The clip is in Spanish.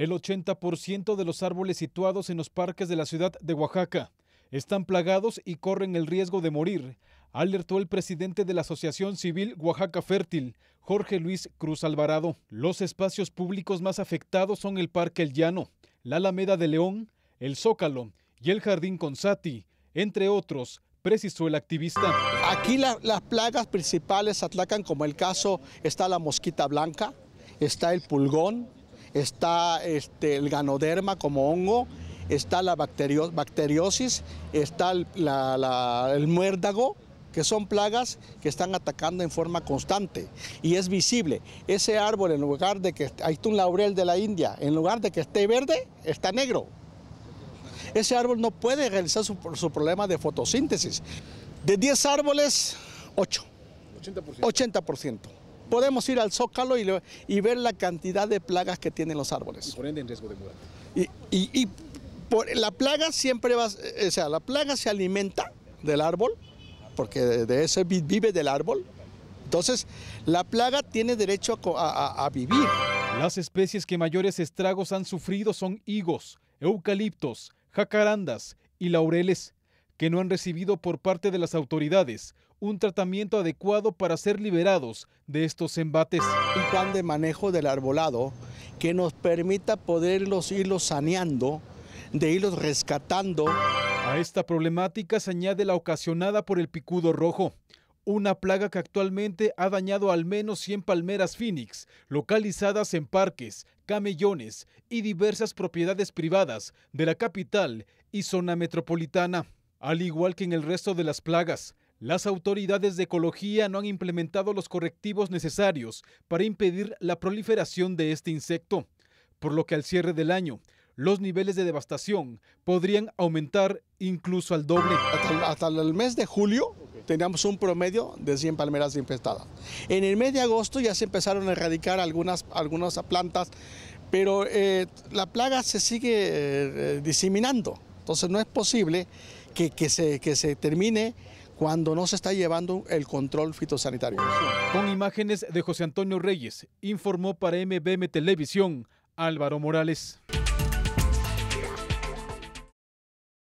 El 80% de los árboles situados en los parques de la ciudad de Oaxaca están plagados y corren el riesgo de morir, alertó el presidente de la Asociación Civil Oaxaca Fértil, Jorge Luis Cruz Alvarado. Los espacios públicos más afectados son el Parque El Llano, la Alameda de León, el Zócalo y el Jardín Consati, entre otros, precisó el activista. Aquí las plagas principales atacan, como el caso está la mosquita blanca, está el pulgón, está este, el ganoderma como hongo, está la bacteriosis, está el, muérdago, que son plagas que están atacando en forma constante y es visible. Ese árbol, en lugar de que, ahí un laurel de la India, en lugar de que esté verde, está negro. Ese árbol no puede realizar su, su problema de fotosíntesis. De 10 árboles, 8. 80%. 80% podemos ir al zócalo y, ver la cantidad de plagas que tienen los árboles. Y por ende en riesgo de muerte. Y, por, la plaga siempre va, eh, o sea, la plaga se alimenta del árbol, porque de, eso vive del árbol. Entonces, la plaga tiene derecho a vivir. Las especies que mayores estragos han sufrido son higos, eucaliptos, jacarandas y laureles que no han recibido por parte de las autoridades un tratamiento adecuado para ser liberados de estos embates. Un plan de manejo del arbolado que nos permita poderlos irlos saneando, de irlos rescatando. A esta problemática se añade la ocasionada por el picudo rojo, una plaga que actualmente ha dañado al menos 100 palmeras Phoenix, localizadas en parques, camellones y diversas propiedades privadas de la capital y zona metropolitana. Al igual que en el resto de las plagas, las autoridades de ecología no han implementado los correctivos necesarios para impedir la proliferación de este insecto, por lo que al cierre del año, los niveles de devastación podrían aumentar incluso al doble. Hasta, el mes de julio teníamos un promedio de 100 palmeras infestadas. En el mes de agosto ya se empezaron a erradicar algunas, algunas plantas, pero eh, la plaga se sigue eh, eh, diseminando, entonces no es posible que, se, que se termine cuando no se está llevando el control fitosanitario. Con imágenes de José Antonio Reyes, informó para MBM Televisión Álvaro Morales.